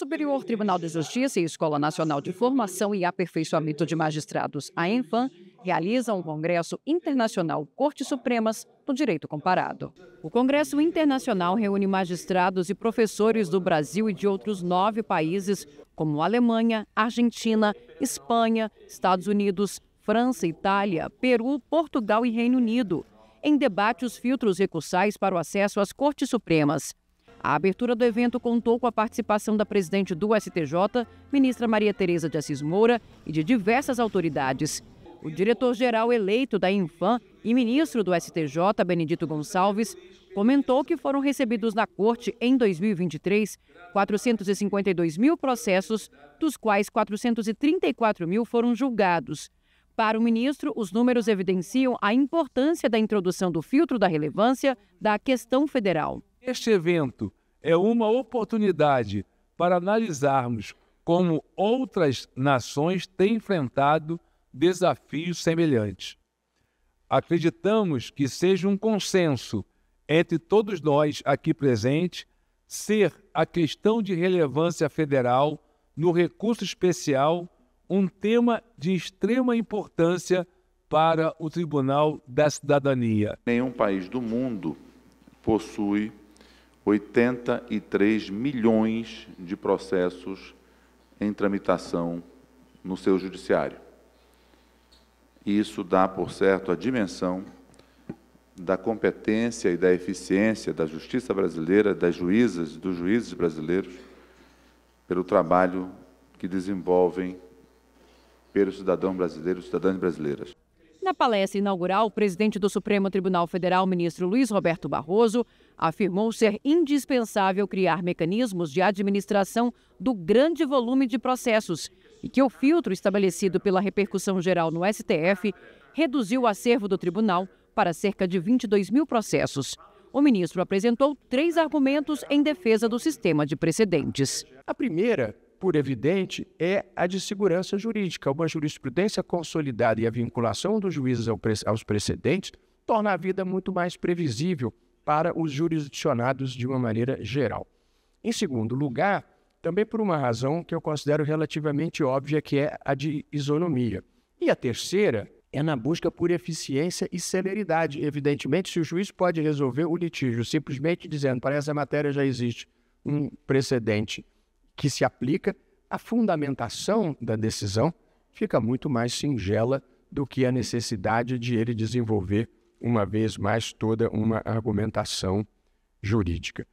Superior Tribunal de Justiça e Escola Nacional de Formação e Aperfeiçoamento de Magistrados, a ENFAM, realizam o Congresso Internacional Cortes Supremas do Direito Comparado. O Congresso Internacional reúne magistrados e professores do Brasil e de outros nove países, como Alemanha, Argentina, Espanha, Estados Unidos, França, Itália, Peru, Portugal e Reino Unido, em debate os filtros recursais para o acesso às Cortes Supremas. A abertura do evento contou com a participação da presidente do STJ, ministra Maria Tereza de Assis Moura, e de diversas autoridades. O diretor-geral eleito da Infam e ministro do STJ, Benedito Gonçalves, comentou que foram recebidos na Corte, em 2023, 452 mil processos, dos quais 434 mil foram julgados. Para o ministro, os números evidenciam a importância da introdução do filtro da relevância da questão federal. Este evento é uma oportunidade para analisarmos como outras nações têm enfrentado desafios semelhantes. Acreditamos que seja um consenso entre todos nós aqui presentes ser a questão de relevância federal no recurso especial um tema de extrema importância para o Tribunal da Cidadania. Nenhum país do mundo possui 83 milhões de processos em tramitação no seu judiciário. Isso dá, por certo, a dimensão da competência e da eficiência da justiça brasileira, das juízas, e dos juízes brasileiros, pelo trabalho que desenvolvem pelo cidadão brasileiro, cidadãs brasileiras. Na palestra inaugural, o presidente do Supremo Tribunal Federal, ministro Luiz Roberto Barroso, afirmou ser indispensável criar mecanismos de administração do grande volume de processos e que o filtro estabelecido pela repercussão geral no STF reduziu o acervo do tribunal para cerca de 22 mil processos. O ministro apresentou três argumentos em defesa do sistema de precedentes. A primeira por evidente, é a de segurança jurídica. Uma jurisprudência consolidada e a vinculação dos juízes aos precedentes torna a vida muito mais previsível para os jurisdicionados de uma maneira geral. Em segundo lugar, também por uma razão que eu considero relativamente óbvia, que é a de isonomia. E a terceira é na busca por eficiência e celeridade. Evidentemente, se o juiz pode resolver o litígio simplesmente dizendo para essa matéria já existe um precedente que se aplica, a fundamentação da decisão fica muito mais singela do que a necessidade de ele desenvolver, uma vez mais, toda uma argumentação jurídica.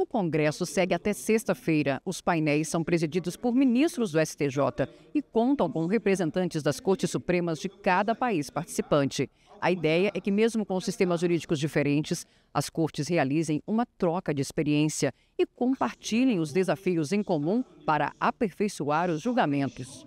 O Congresso segue até sexta-feira. Os painéis são presididos por ministros do STJ e contam com representantes das Cortes Supremas de cada país participante. A ideia é que, mesmo com sistemas jurídicos diferentes, as cortes realizem uma troca de experiência e compartilhem os desafios em comum para aperfeiçoar os julgamentos.